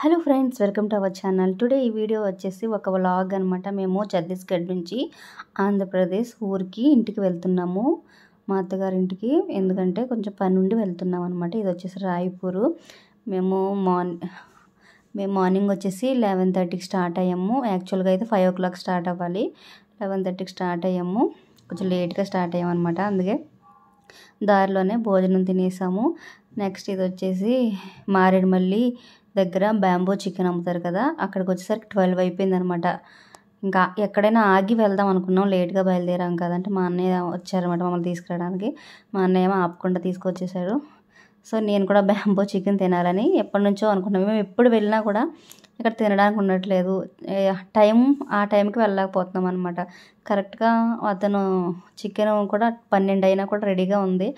hello friends welcome to our channel today ఈ video వచ్చేసి ఒక వ్లాగ్ అనమాట మేము ఛత్తీస్గఢ్ నుంచి ఆంధ్రప్రదేశ్ ఊరికి ఇంటికి వెళ్తున్నాము మా అత్తగారింటికి ఎందుకంటే కొంచెం పని నుండి వెళ్తున్నాం అనమాట ఇది వచ్చేసి రాయపూరు మేము మార్నింగ్ మేము మార్నింగ్ వచ్చేసి లెవెన్ థర్టీకి స్టార్ట్ అయ్యాము యాక్చువల్గా అయితే ఫైవ్ ఓ క్లాక్ స్టార్ట్ అవ్వాలి లెవెన్ థర్టీకి స్టార్ట్ అయ్యాము కొంచెం లేట్గా స్టార్ట్ అయ్యామన్నమాట అందుకే దారిలోనే భోజనం తినేసాము నెక్స్ట్ ఇది వచ్చేసి మారేడుమల్లి దగ్గర బ్యాంబో చికెన్ అమ్ముతారు కదా అక్కడికి వచ్చేసరికి ట్వెల్వ్ అయిపోయిందనమాట ఇంకా ఎక్కడైనా ఆగి వెళ్దాం అనుకున్నాం లేట్గా బయలుదేరాం కదంటే మా అన్నయ్య వచ్చారనమాట మమ్మల్ని తీసుకురావడానికి మా అన్నయ్య ఆపకుండా తీసుకొచ్చేసాడు సో నేను కూడా బ్యాంబో చికెన్ తినాలని ఎప్పటి నుంచో అనుకున్నాం మేము ఎప్పుడు వెళ్ళినా కూడా ఇక్కడ తినడానికి ఉండట్లేదు టైం ఆ టైంకి వెళ్ళలేకపోతున్నాం అనమాట కరెక్ట్గా అతను చికెన్ కూడా పన్నెండు అయినా కూడా రెడీగా ఉంది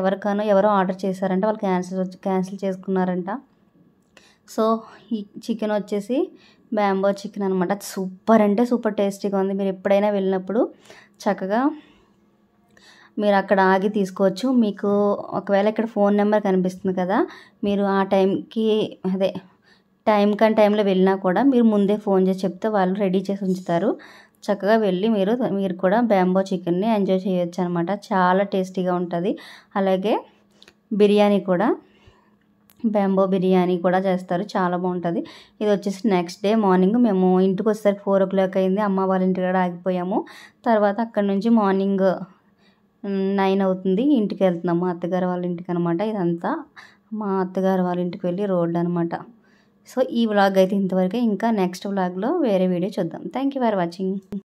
ఎవరికైనా ఎవరో ఆర్డర్ చేశారంటే వాళ్ళు క్యాన్సిల్ క్యాన్సిల్ చేసుకున్నారంట సో ఈ చికెన్ వచ్చేసి బ్యాంబో చికెన్ అనమాట సూపర్ అంటే సూపర్ టేస్టీగా ఉంది మీరు ఎప్పుడైనా వెళ్ళినప్పుడు చక్కగా మీరు అక్కడ ఆగి తీసుకోవచ్చు మీకు ఒకవేళ ఇక్కడ ఫోన్ నెంబర్ కనిపిస్తుంది కదా మీరు ఆ టైంకి అదే టైం కానీ టైంలో వెళ్ళినా కూడా మీరు ముందే ఫోన్ చేసి చెప్తే వాళ్ళు రెడీ చేసి ఉంచుతారు చక్కగా వెళ్ళి మీరు మీరు కూడా బ్యాంబో చికెన్ని ఎంజాయ్ చేయొచ్చు అనమాట చాలా టేస్టీగా ఉంటుంది అలాగే బిర్యానీ కూడా బెంబో బిర్యానీ కూడా చేస్తారు చాలా బాగుంటుంది ఇది వచ్చేసి నెక్స్ట్ డే మార్నింగ్ మేము ఇంటికి వచ్చేసరికి ఫోర్ ఓ క్లాక్ అయింది అమ్మ వాళ్ళ ఇంటి కూడా ఆగిపోయాము తర్వాత అక్కడి నుంచి మార్నింగ్ నైన్ అవుతుంది ఇంటికి వెళ్తున్నాము అత్తగారు వాళ్ళ ఇంటికి అనమాట ఇదంతా మా అత్తగారు వాళ్ళ ఇంటికి వెళ్ళి రోడ్డు అనమాట సో ఈ వ్లాగ్ అయితే ఇంతవరకే ఇంకా నెక్స్ట్ వ్లాగ్లో వేరే వీడియో చూద్దాం థ్యాంక్ యూ ఫర్ వాచింగ్